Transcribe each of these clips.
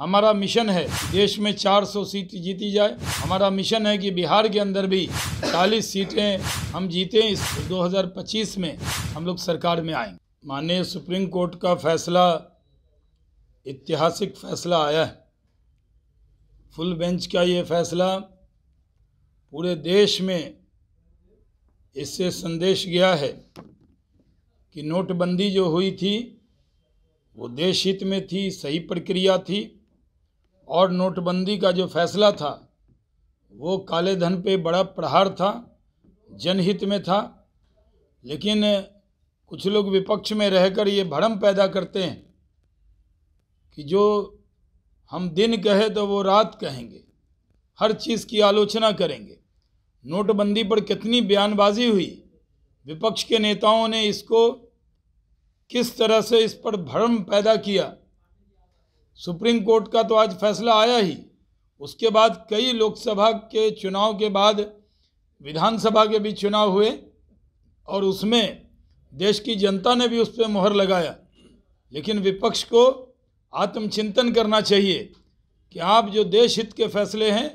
हमारा मिशन है देश में 400 सीट जीती जाए हमारा मिशन है कि बिहार के अंदर भी 40 सीटें हम जीतें इस 2025 में हम लोग सरकार में आएंगे माननीय सुप्रीम कोर्ट का फैसला ऐतिहासिक फैसला आया है फुल बेंच का ये फैसला पूरे देश में इससे संदेश गया है कि नोटबंदी जो हुई थी वो देश हित में थी सही प्रक्रिया थी और नोटबंदी का जो फैसला था वो काले धन पे बड़ा प्रहार था जनहित में था लेकिन कुछ लोग विपक्ष में रहकर ये भ्रम पैदा करते हैं कि जो हम दिन कहे तो वो रात कहेंगे हर चीज़ की आलोचना करेंगे नोटबंदी पर कितनी बयानबाजी हुई विपक्ष के नेताओं ने इसको किस तरह से इस पर भ्रम पैदा किया सुप्रीम कोर्ट का तो आज फैसला आया ही उसके बाद कई लोकसभा के चुनाव के बाद विधानसभा के भी चुनाव हुए और उसमें देश की जनता ने भी उस पर मोहर लगाया लेकिन विपक्ष को आत्मचिंतन करना चाहिए कि आप जो देश हित के फैसले हैं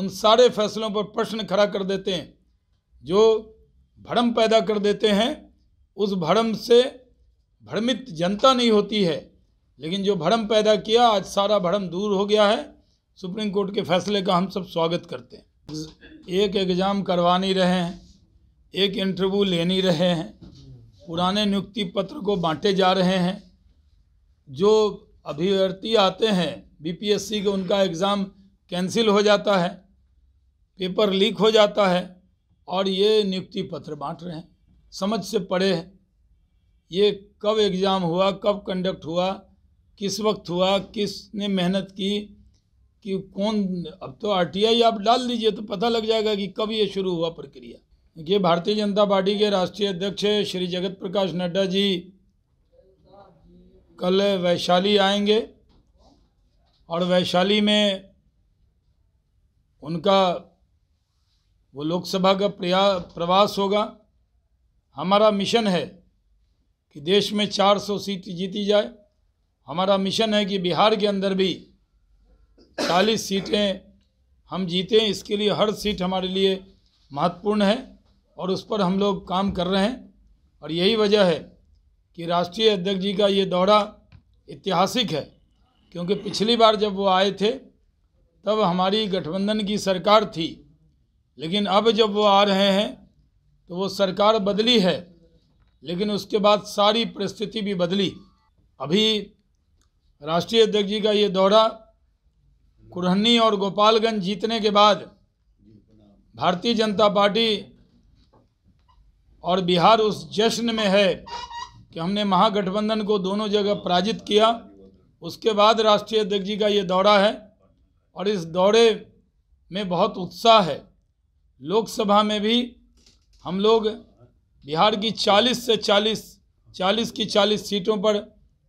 उन सारे फैसलों पर प्रश्न खड़ा कर देते हैं जो भ्रम पैदा कर देते हैं उस भ्रम से भ्रमित जनता नहीं होती है लेकिन जो भ्रम पैदा किया आज सारा भ्रम दूर हो गया है सुप्रीम कोर्ट के फैसले का हम सब स्वागत करते हैं एक एग्ज़ाम करवा नहीं रहे हैं एक इंटरव्यू ले नहीं रहे हैं पुराने नियुक्ति पत्र को बांटे जा रहे हैं जो अभ्यर्थी आते हैं बीपीएससी के उनका एग्ज़ाम कैंसिल हो जाता है पेपर लीक हो जाता है और ये नियुक्ति पत्र बांट रहे हैं समझ से पड़े हैं ये कब एग्ज़ाम हुआ कब कंडक्ट हुआ किस वक्त हुआ किसने मेहनत की कि कौन अब तो आरटीआई आप डाल दीजिए तो पता लग जाएगा कि कब ये शुरू हुआ प्रक्रिया ये भारतीय जनता पार्टी के राष्ट्रीय अध्यक्ष श्री जगत प्रकाश नड्डा जी कल वैशाली आएंगे और वैशाली में उनका वो लोकसभा का प्रया प्रवास होगा हमारा मिशन है कि देश में 400 सीट जीती जाए हमारा मिशन है कि बिहार के अंदर भी चालीस सीटें हम हैं इसके लिए हर सीट हमारे लिए महत्वपूर्ण है और उस पर हम लोग काम कर रहे हैं और यही वजह है कि राष्ट्रीय अध्यक्ष जी का ये दौरा ऐतिहासिक है क्योंकि पिछली बार जब वो आए थे तब हमारी गठबंधन की सरकार थी लेकिन अब जब वो आ रहे हैं तो वो सरकार बदली है लेकिन उसके बाद सारी परिस्थिति भी बदली अभी राष्ट्रीय अध्यक्ष जी का ये दौरा कुरहनी और गोपालगंज जीतने के बाद भारतीय जनता पार्टी और बिहार उस जश्न में है कि हमने महागठबंधन को दोनों जगह पराजित किया उसके बाद राष्ट्रीय अध्यक्ष जी का ये दौरा है और इस दौरे में बहुत उत्साह है लोकसभा में भी हम लोग बिहार की 40 से 40 40 की 40 सीटों पर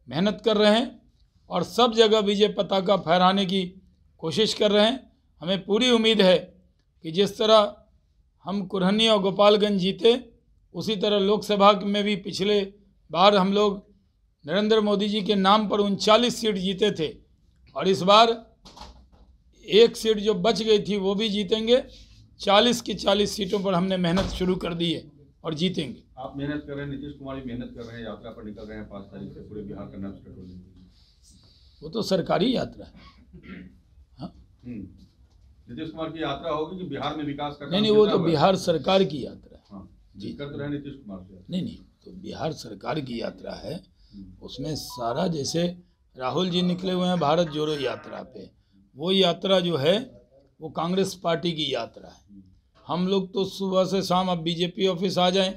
मेहनत कर रहे हैं और सब जगह विजय पताका फहराने की कोशिश कर रहे हैं हमें पूरी उम्मीद है कि जिस तरह हम कुरहनी और गोपालगंज जीते उसी तरह लोकसभा में भी पिछले बार हम लोग नरेंद्र मोदी जी के नाम पर उनचालीस सीट जीते थे और इस बार एक सीट जो बच गई थी वो भी जीतेंगे चालीस की चालीस सीटों पर हमने मेहनत शुरू कर दी है और जीतेंगे आप मेहनत कर रहे हैं नीतीश कुमार जी मेहनत कर रहे हैं यात्रा पर निकल रहे हैं पाँच तारीख से पूरे बिहार का कर्नाटक वो तो सरकारी यात्रा है हाँ? हम्म। नीतीश कुमार की यात्रा होगी कि बिहार में विकास का नहीं नहीं वो तो बिहार सरकार की यात्रा है हाँ। जी करते रहे नीतीश कुमार नहीं नहीं तो बिहार सरकार की यात्रा है हम्म। उसमें सारा जैसे राहुल जी निकले हुए हैं भारत जोड़ो यात्रा पे वो यात्रा जो है वो कांग्रेस पार्टी की यात्रा है हम लोग तो सुबह से शाम अब बीजेपी ऑफिस आ जाएं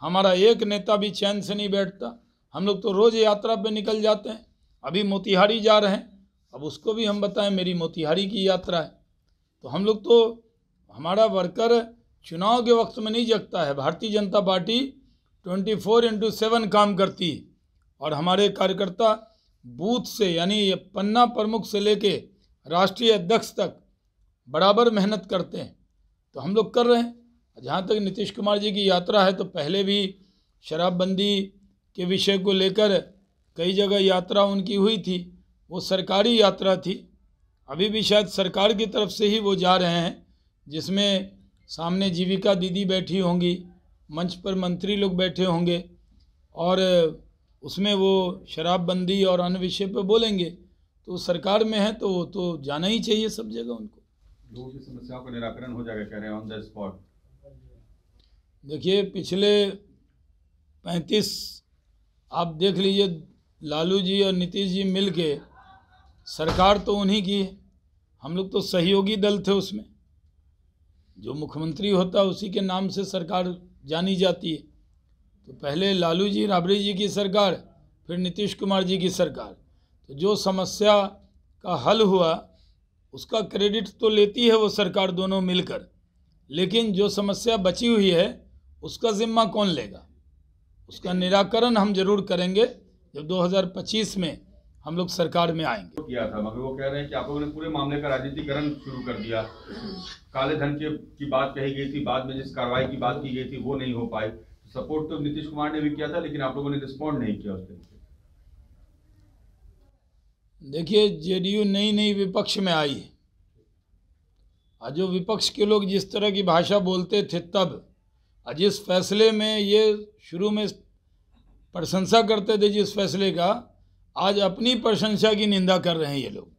हमारा एक नेता भी चैन से नहीं बैठता हम लोग तो रोज़ यात्रा पे निकल जाते हैं अभी मोतिहारी जा रहे हैं अब उसको भी हम बताएं मेरी मोतिहारी की यात्रा है तो हम लोग तो हमारा वर्कर चुनाव के वक्त में नहीं जगता है Bharatiya Janata Party twenty four into seven काम करती है और हमारे कार्यकर्ता बूथ से यानी पन्ना प्रमुख से लेके राष्ट्रीय अध्यक्ष तक बराबर मेहनत करते हैं तो हम लोग कर रहे हैं जहाँ तक नीतीश कुमार जी की यात्रा है तो पहले भी शराबबंदी के विषय को लेकर कई जगह यात्रा उनकी हुई थी वो सरकारी यात्रा थी अभी भी शायद सरकार की तरफ से ही वो जा रहे हैं जिसमें सामने जीविका दीदी बैठी होंगी मंच पर मंत्री लोग बैठे होंगे और उसमें वो शराबबंदी और अन्य विषय पर बोलेंगे तो सरकार में है तो तो जाना ही चाहिए सब जगह उनको समस्याओं का निराकरण हो जाएगा कह रहे हैं ऑन द स्पॉट देखिए पिछले पैंतीस आप देख लीजिए लालू जी और नीतीश जी मिल के सरकार तो उन्हीं की है हम लोग तो सहयोगी दल थे उसमें जो मुख्यमंत्री होता है उसी के नाम से सरकार जानी जाती है तो पहले लालू जी राबड़ी जी की सरकार फिर नीतीश कुमार जी की सरकार तो जो समस्या का हल हुआ उसका क्रेडिट तो लेती है वो सरकार दोनों मिलकर लेकिन जो समस्या बची हुई है उसका ज़िम्मा कौन लेगा उसका निराकरण हम जरूर करेंगे जब 2025 में हम लोग सरकार में आएंगे किया था मगर वो कह रहे हैं कि आप लोगों ने पूरे मामले का राजनीतिकरण शुरू कर दिया काले धन के की बात कही गई थी बाद में जिस कार्रवाई की बात की गई थी वो नहीं हो पाई तो सपोर्ट तो नीतीश कुमार ने भी किया था लेकिन आप लोगों ने रिस्पॉन्ड नहीं किया उस तरीके देखिए जेडीयू नई नई विपक्ष में आई है जो विपक्ष के लोग जिस तरह की भाषा बोलते थे तब जिस फैसले में ये शुरू में प्रशंसा करते थे जिस फैसले का आज अपनी प्रशंसा की निंदा कर रहे हैं ये लोग